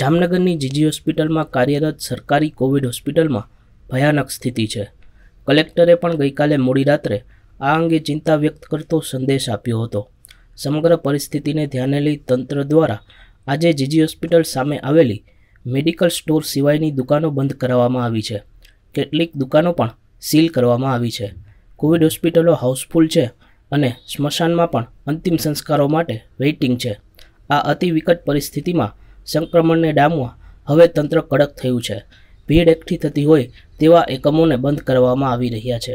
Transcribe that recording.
જામનગરની જીજી હોસ્પિટલમાં કાર્યરત સરકારી કોવિડ હોસ્પિટલમાં ભયાનક સ્થિતિ છે કલેક્ટરે પણ ગઈકાલે મોડી રાત્રે આ અંગે ચિંતા વ્યક્ત કરતો સંદેશ આપ્યો હતો સમગ્ર પરિસ્થિતિને ધ્યાને લઈ તંત્ર દ્વારા આજે જીજી હોસ્પિટલ સામે આવેલી મેડિકલ સ્ટોર સિવાયની દુકાનો બંધ કરાવવામાં આવી છે કેટલીક દુકાનો પણ સીલ કરવામાં આવી છે કોવિડ હોસ્પિટલો હાઉસફુલ છે અને સ્મશાનમાં પણ અંતિમ સંસ્કારો માટે વેઇટિંગ છે આ અતિ વિકટ પરિસ્થિતિમાં સંક્રમણને ડામવા હવે તંત્ર કડક થયું છે ભીડ એકઠી થતી હોય તેવા એકમોને બંધ કરવામાં આવી રહ્યા છે